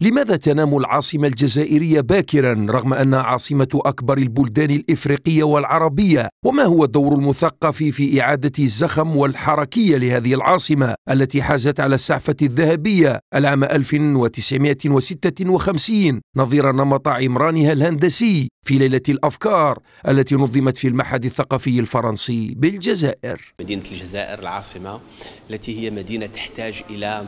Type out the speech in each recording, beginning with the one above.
لماذا تنام العاصمة الجزائرية باكرا رغم أنها عاصمة أكبر البلدان الإفريقية والعربية؟ وما هو الدور المثقف في إعادة الزخم والحركية لهذه العاصمة التي حازت على السعفة الذهبية العام 1956 نظير نمط عمرانها الهندسي في ليلة الأفكار التي نظمت في المعهد الثقافي الفرنسي بالجزائر مدينة الجزائر العاصمة التي هي مدينة تحتاج إلى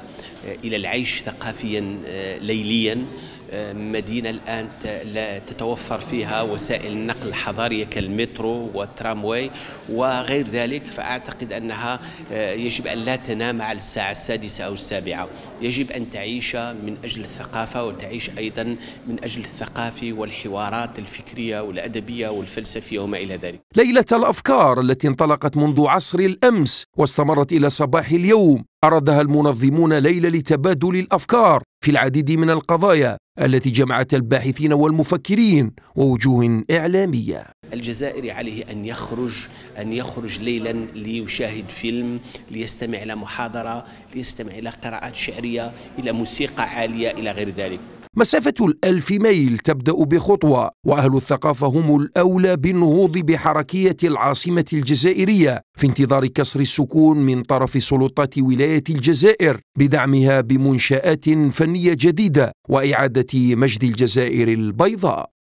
إلى العيش ثقافيا آه، لي ليليا آه، مدينة الآن لا تتوفر فيها وسائل النقل الحضارية كالمترو والترامواي وغير ذلك فأعتقد أنها آه، يجب أن لا تنام على الساعة السادسة أو السابعة يجب أن تعيش من أجل الثقافة وتعيش أيضا من أجل الثقافي والحوارات الفكرية والأدبية والفلسفية وما إلى ذلك ليلة الأفكار التي انطلقت منذ عصر الأمس واستمرت إلى صباح اليوم أردها المنظمون ليلة لتبادل الأفكار في العديد من القضايا التي جمعت الباحثين والمفكرين ووجوه إعلامية الجزائري عليه أن يخرج أن يخرج ليلا ليشاهد فيلم ليستمع إلى محاضرة ليستمع إلى قراءات شعرية إلى موسيقى عالية إلى غير ذلك مسافة الألف ميل تبدأ بخطوة وأهل الثقافة هم الأولى بالنهوض بحركية العاصمة الجزائرية في انتظار كسر السكون من طرف سلطات ولاية الجزائر بدعمها بمنشآت فنية جديدة وإعادة مجد الجزائر البيضاء